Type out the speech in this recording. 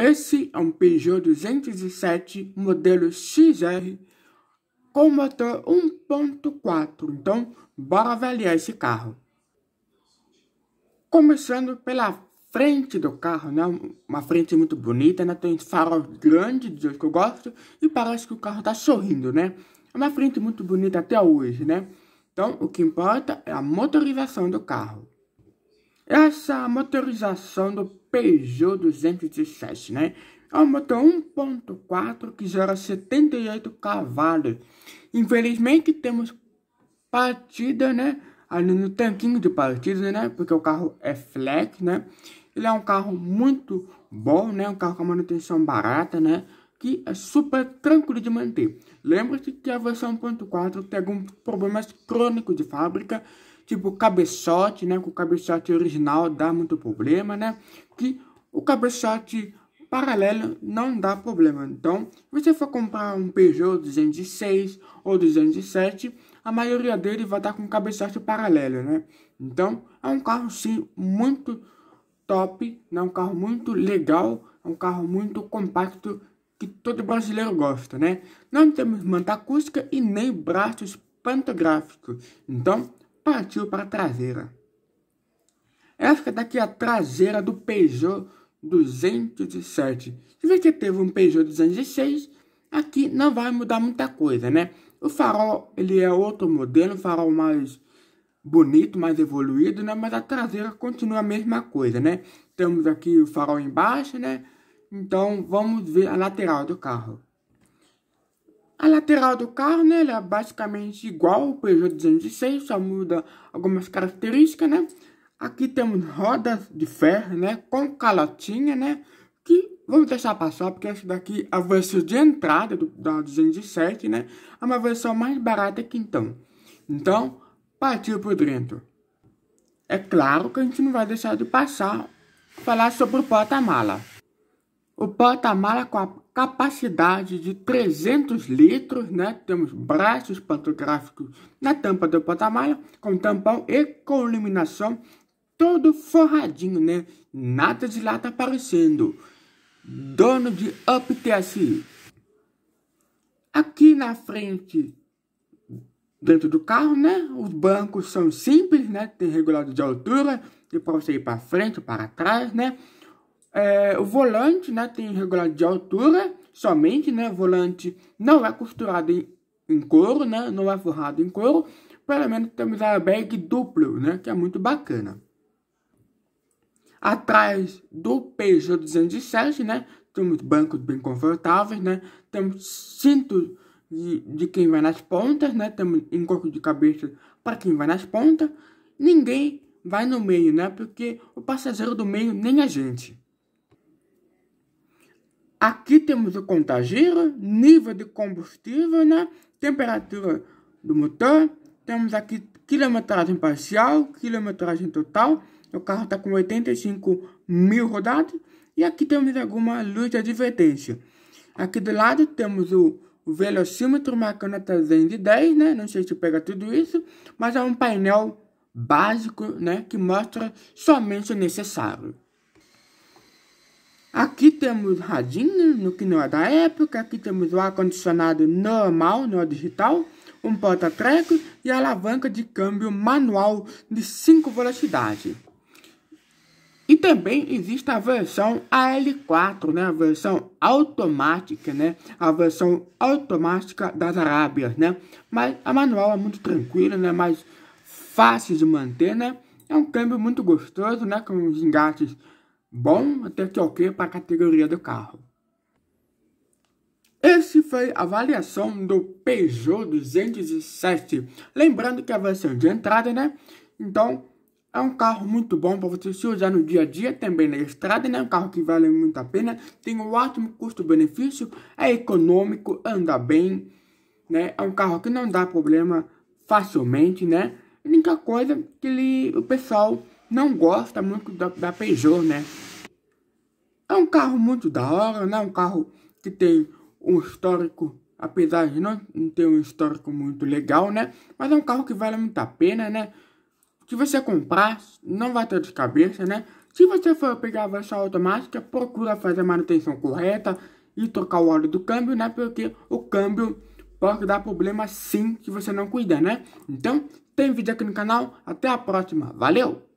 Esse é um Peugeot 207 modelo XR com motor 1.4. Então, bora avaliar esse carro. Começando pela frente do carro, né? Uma frente muito bonita, né? Tem farol grande, de que eu gosto, e parece que o carro está sorrindo, né? É uma frente muito bonita até hoje, né? Então, o que importa é a motorização do carro. Essa motorização do Peugeot 207, né? É um motor 1.4 que gera 78 cavalos. Infelizmente temos partida, né? Ali no tanquinho de partida, né? Porque o carro é flex, né? Ele é um carro muito bom, né? Um carro com manutenção barata, né? Que é super tranquilo de manter. Lembre-se que a versão 1.4 tem alguns problemas crônicos de fábrica tipo cabeçote, né? Que o cabeçote original dá muito problema, né? Que o cabeçote paralelo não dá problema. Então, se você for comprar um Peugeot 206 ou 207, a maioria dele vai estar com cabeçote paralelo, né? Então, é um carro sim muito top, né? um carro muito legal, é um carro muito compacto que todo brasileiro gosta, né? Não temos manta acústica e nem braços pantográficos. Então, partiu para a traseira. Essa daqui é a traseira do Peugeot 207. Se você teve um Peugeot 206, aqui não vai mudar muita coisa, né? O farol, ele é outro modelo, um farol mais bonito, mais evoluído, né? Mas a traseira continua a mesma coisa, né? Temos aqui o farol embaixo, né? Então, vamos ver a lateral do carro. A lateral do carro, né, é basicamente igual ao Peugeot 206, só muda algumas características, né? Aqui temos rodas de ferro, né, com calotinha, né, que vamos deixar passar, porque essa daqui é a versão de entrada do, da 207, né, é uma versão mais barata que então. Então, partiu por dentro. É claro que a gente não vai deixar de passar falar sobre o porta-mala. O porta-mala é com a capacidade de 300 litros, né? Temos braços pantográficos na tampa do porta-mala, com tampão e com iluminação, todo forradinho, né? Nada de lata aparecendo. Dono de UpTSI. Aqui na frente, dentro do carro, né? Os bancos são simples, né? Tem regulado de altura, e para você ir para frente, para trás, né? É, o volante né, tem regulado de altura somente, né? O volante não é costurado em, em couro, né? Não é forrado em couro. Pelo menos temos airbag duplo, né? Que é muito bacana. Atrás do Peugeot 207, né? Temos bancos bem confortáveis, né? Temos cinto de, de quem vai nas pontas, né? Temos encosto de cabeça para quem vai nas pontas. Ninguém vai no meio, né? Porque o passageiro do meio nem a gente. Aqui temos o contagiro, nível de combustível, né? temperatura do motor. Temos aqui quilometragem parcial, quilometragem total. O carro está com 85 mil rodadas. E aqui temos alguma luz de advertência. Aqui do lado temos o velocímetro marcando a 310, né? Não sei se pega tudo isso, mas é um painel básico, né? Que mostra somente o necessário. Aqui temos radinho, né? no que não é da época. Aqui temos o ar-condicionado normal, não é digital. Um porta-treco e a alavanca de câmbio manual de 5 velocidades. E também existe a versão AL4, né? a versão automática, né? a versão automática das Arábias. Né? Mas a manual é muito tranquila, né? mais fácil de manter. Né? É um câmbio muito gostoso, né? com os engates Bom até que ok para a categoria do carro. Esse foi a avaliação do Peugeot 207. Lembrando que é a versão de entrada, né? Então, é um carro muito bom para você se usar no dia a dia, também na estrada, né? Um carro que vale muito a pena, tem um ótimo custo-benefício, é econômico, anda bem, né? É um carro que não dá problema facilmente, né? A única coisa que ele, o pessoal não gosta muito da, da Peugeot, né? É um carro muito da hora, né? Um carro que tem um histórico, apesar de não ter um histórico muito legal, né? Mas é um carro que vale muito a pena, né? Se você comprar, não vai ter de cabeça, né? Se você for pegar a versão automática, procura fazer a manutenção correta e trocar o óleo do câmbio, né? Porque o câmbio pode dar problema sim se você não cuidar, né? Então, tem vídeo aqui no canal. Até a próxima. Valeu!